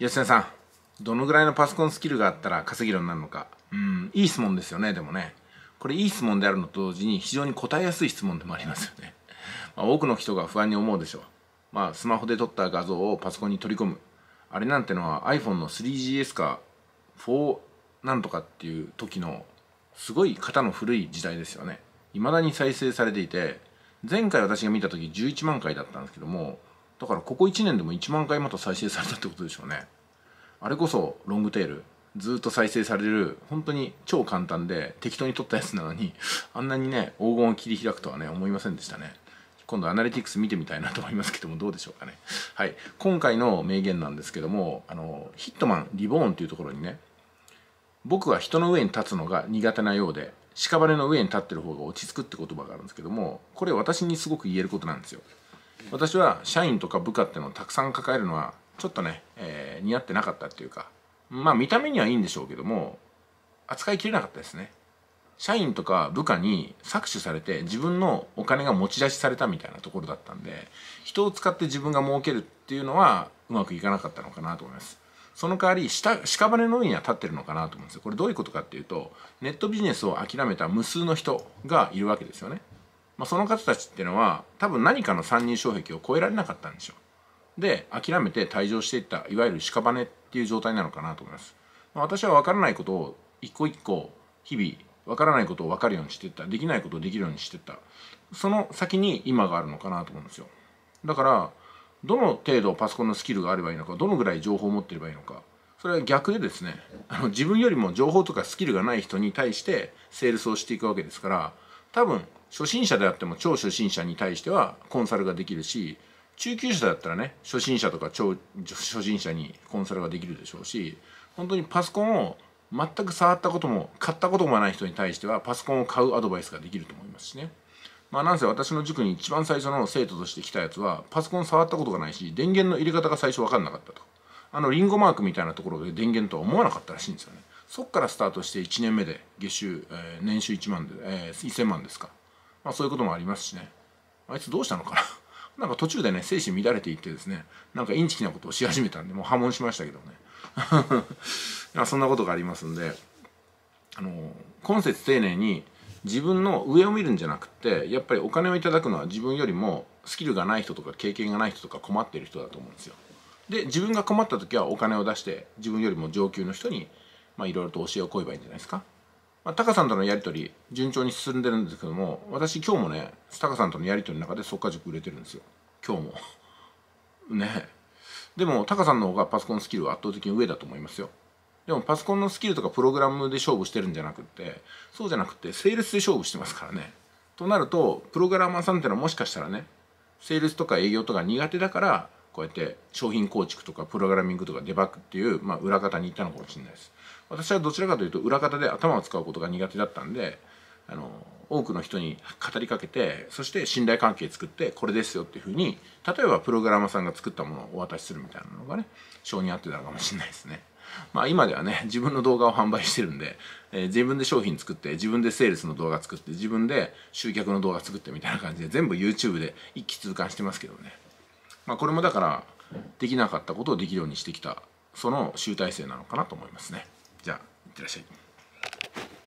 吉田さんどのぐらいのパソコンスキルがあったら稼げるようになるのかうんいい質問ですよねでもねこれいい質問であるのと同時に非常に答えやすい質問でもありますよね、まあ、多くの人が不安に思うでしょうまあスマホで撮った画像をパソコンに取り込むあれなんてのは iPhone の 3GS か4なんとかっていう時のすごい型の古い時代ですよね未だに再生されていて前回私が見た時11万回だったんですけどもだからここ1年でも1万回また再生されたってことでしょうねあれこそロングテールずっと再生される本当に超簡単で適当に撮ったやつなのにあんなにね黄金を切り開くとはね思いませんでしたね今度アナリティクス見てみたいなと思いますけどもどうでしょうかねはい今回の名言なんですけどもあのヒットマンリボーンっていうところにね僕は人の上に立つのが苦手なようで屍の上に立ってる方が落ち着くって言葉があるんですけどもこれ私にすごく言えることなんですよ私は社員とか部下っていうのをたくさん抱えるのはちょっとね、えー、似合ってなかったっていうかまあ見た目にはいいんでしょうけども扱いきれなかったですね社員とか部下に搾取されて自分のお金が持ち出しされたみたいなところだったんで人を使って自分が儲けるっていうのはうまくいかなかったのかなと思いますその代わり下屍の上には立ってるのかなと思うんですよこれどういうことかっていうとネットビジネスを諦めた無数の人がいるわけですよねまあ、その方たちっていうのは多分何かの三人障壁を超えられなかったんでしょうで諦めて退場していったいわゆる屍っていう状態なのかなと思います、まあ、私は分からないことを一個一個日々分からないことを分かるようにしていったできないことをできるようにしていったその先に今があるのかなと思うんですよだからどの程度パソコンのスキルがあればいいのかどのぐらい情報を持ってればいいのかそれは逆でですねあの自分よりも情報とかスキルがない人に対してセールスをしていくわけですから多分初心者であっても超初心者に対してはコンサルができるし中級者だったらね初心者とか超初心者にコンサルができるでしょうし本当にパソコンを全く触ったことも買ったこともない人に対してはパソコンを買うアドバイスができると思いますしね。まあなんせ私の塾に一番最初の生徒として来たやつはパソコン触ったことがないし電源の入れ方が最初分かんなかったと。あのリンゴマークみたいなところで電源とは思わなかったらしいんですよね。そっからスタートして1年目で月収、えー、年収1万で、えー、1000万ですか。まあ、そういうこともありますしねあいつどうしたのかな なんか途中でね精神乱れていってですねなんかインチキなことをし始めたんでもう破門しましたけどね そんなことがありますんであの今節丁寧に自分の上を見るんじゃなくてやっぱりお金をいただくのは自分よりもスキルがない人とか経験がない人とか困ってる人だと思うんですよ。で自分が困った時はお金を出して自分よりも上級の人にいろいろと教えを請えばいいんじゃないですか。まあ、タカさんとのやり取り順調に進んでるんですけども私今日もねタカさんとのやり取りの中で速か塾売れてるんですよ今日も ねでもタカさんの方がパソコンスキルは圧倒的に上だと思いますよでもパソコンのスキルとかプログラムで勝負してるんじゃなくってそうじゃなくてセールスで勝負してますからねとなるとプログラマーさんってのはもしかしたらねセールスとか営業とか苦手だからこうやって商品構築とかプログラミングとかデバッグっていう、まあ、裏方に行ったのかもしれないです私はどちらかというと裏方で頭を使うことが苦手だったんであの多くの人に語りかけてそして信頼関係作ってこれですよっていうふうに例えばプログラマーさんが作ったものをお渡しするみたいなのがね性に合ってたのかもしれないですね。まあ今ではね自分の動画を販売してるんで、えー、自分で商品作って自分でセールスの動画作って自分で集客の動画作ってみたいな感じで全部 YouTube で一気通貫してますけどね。まあ、これもだからできなかったことをできるようにしてきたその集大成なのかなと思いますねじゃあいってらっしゃい